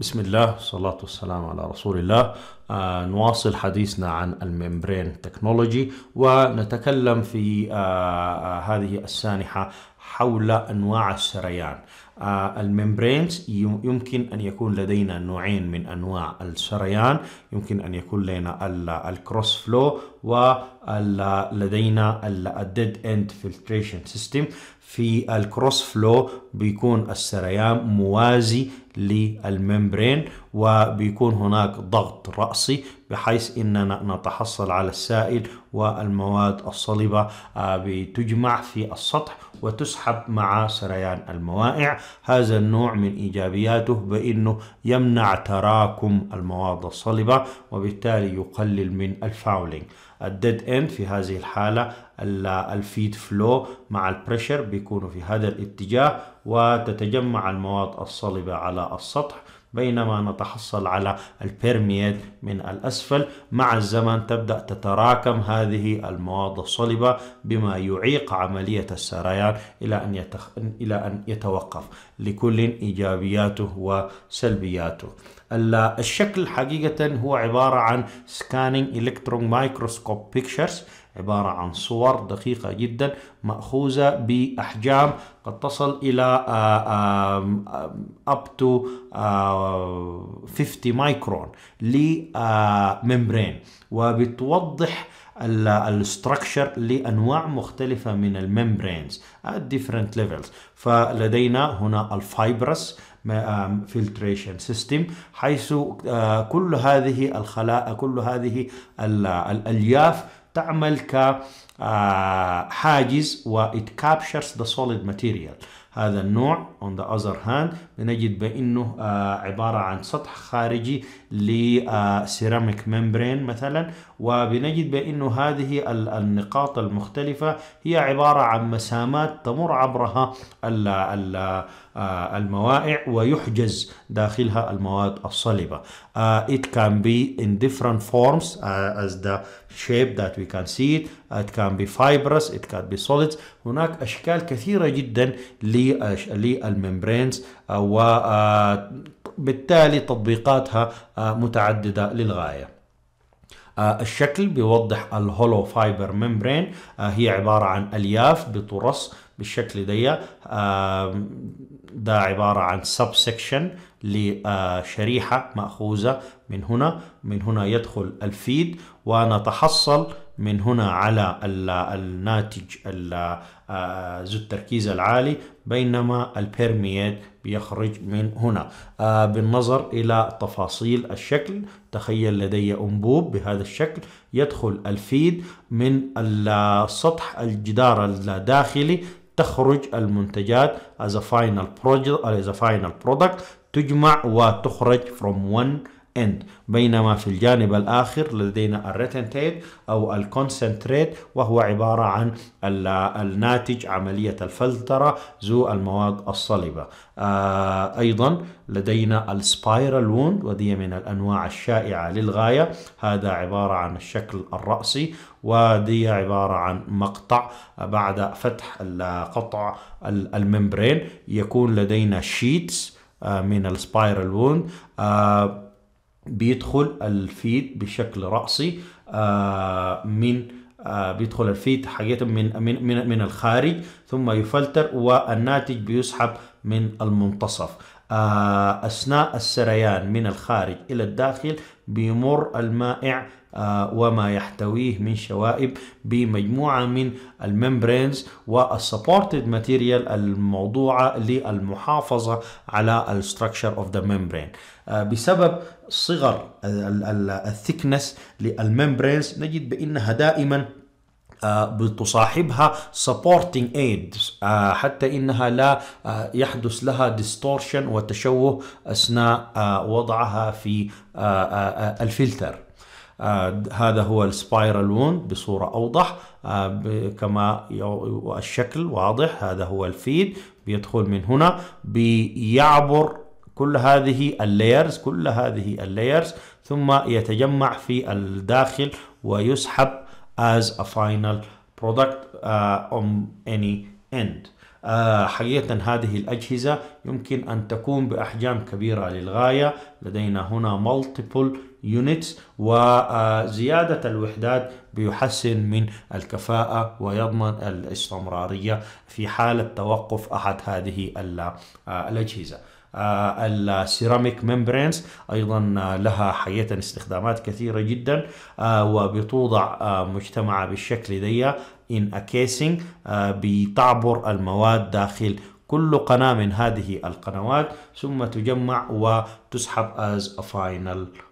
بسم الله والصلاة والسلام على رسول الله آه نواصل حديثنا عن الممبرين تكنولوجي ونتكلم في آه هذه السانحة حول أنواع السريان آه الممبرينز يمكن أن يكون لدينا نوعين من أنواع السريان يمكن أن يكون لدينا الكروس فلو ولدينا الديد اند فلتريشن سيستم في الكروس فلو بيكون السريان موازي للممبرين وبيكون هناك ضغط رأسي بحيث اننا نتحصل على السائل والمواد الصلبة آه، بتجمع في السطح وتسحب مع سريان الموائع هذا النوع من إيجابياته بأنه يمنع تراكم المواد الصلبة وبالتالي يقلل من الفاولينج الديد اند في هذه الحالة الفيد فلو مع البريشر بيكونوا في هذا الاتجاه وتتجمع المواد الصلبة على السطح بينما نتحصل على البيرميد من الأسفل مع الزمن تبدأ تتراكم هذه المواد الصلبة بما يعيق عملية السريان إلى أن, يتخ... إلى أن يتوقف لكل إيجابياته وسلبياته الشكل حقيقة هو عبارة عن سكانينج إلكترون مايكروسكوب بيكشرز عبارة عن صور دقيقة جدا مأخوذة بأحجام قد تصل إلى آه، آه، up to 50 آه، مايكرون لممبرين وبتوضح الستركشر لانواع مختلفه من الممبرينز at different levels فلدينا هنا الفايبرس فلتريشن سيستم حيث كل هذه الخلاء كل هذه الالياف تعمل ك آه، حاجز و it captures the solid material هذا النوع on the other hand بنجد بأنه آه، عبارة عن سطح خارجي لسيراميك آه، ممبرين مثلا وبنجد بأنه هذه النقاط المختلفة هي عبارة عن مسامات تمر عبرها الموائع ويحجز داخلها المواد الصلبة it can be in different forms as the shape that we can see it, it can can be fibrous it can be solids هناك أشكال كثيرة جدا للممبرينز آه، وبالتالي آه، تطبيقاتها آه، متعددة للغاية الشكل بيوضح الهولو فايبر ممبرين هي عبارة عن ألياف بترص بالشكل ده آه، ده عبارة عن سب سكشن لشريحة مأخوذة من هنا من هنا يدخل الفيد ونتحصل من هنا على الناتج آه، آه، ذو التركيز العالي بينما البيرميات بيخرج من هنا بالنظر إلى تفاصيل الشكل تخيل لدي أنبوب بهذا الشكل يدخل الفيد من السطح الجدار الداخلي تخرج المنتجات as a final product, as a final product تجمع وتخرج from one end بينما في الجانب الآخر لدينا الريتنتيت أو الكونسنتريت وهو عبارة عن الناتج عملية الفلترة ذو المواد الصلبة آه، أيضا لدينا السبايرال ووند وهي من الأنواع الشائعة للغاية هذا عبارة عن الشكل الرأسي ودي عبارة عن مقطع بعد فتح قطع الممبرين يكون لدينا شيتس آه، من السبايرال ووند بيدخل الفيد بشكل رأسي آه، من آه، بيدخل الفيد حقيقة من من من, من الخارج ثم يفلتر والناتج بيسحب من المنتصف آه، أثناء السريان من الخارج إلى الداخل بيمر المائع آه، وما يحتويه من شوائب بمجموعة من الممبرينز والسبورتد ماتيريال الموضوعة للمحافظة على الستركشر اوف ذا ممبرين بسبب صغر الثيكنس للممبرينز نجد بأنها دائما آه، بتصاحبها supporting aids آه، حتى انها لا آه، يحدث لها distortion وتشوه اثناء وضعها في الفلتر هذا هو السبايرال ووند بصورة أوضح كما الشكل واضح هذا هو الفيد بيدخل من هنا بيعبر كل هذه اللايرز كل هذه اللايرز ثم يتجمع في الداخل ويسحب as a final product uh, on any end. Uh, حقيقة هذه الأجهزة يمكن أن تكون بأحجام كبيرة للغاية لدينا هنا multiple units وزيادة uh, الوحدات بيحسن من الكفاءة ويضمن الاستمرارية في حالة توقف أحد هذه uh, الأجهزة آه، السيراميك ممبرينز ايضا آه، لها حقيقه استخدامات كثيره جدا آه، وبتوضع مجتمعه بالشكل ده in a casing بتعبر المواد داخل كل قناه من هذه القنوات ثم تجمع وتسحب از a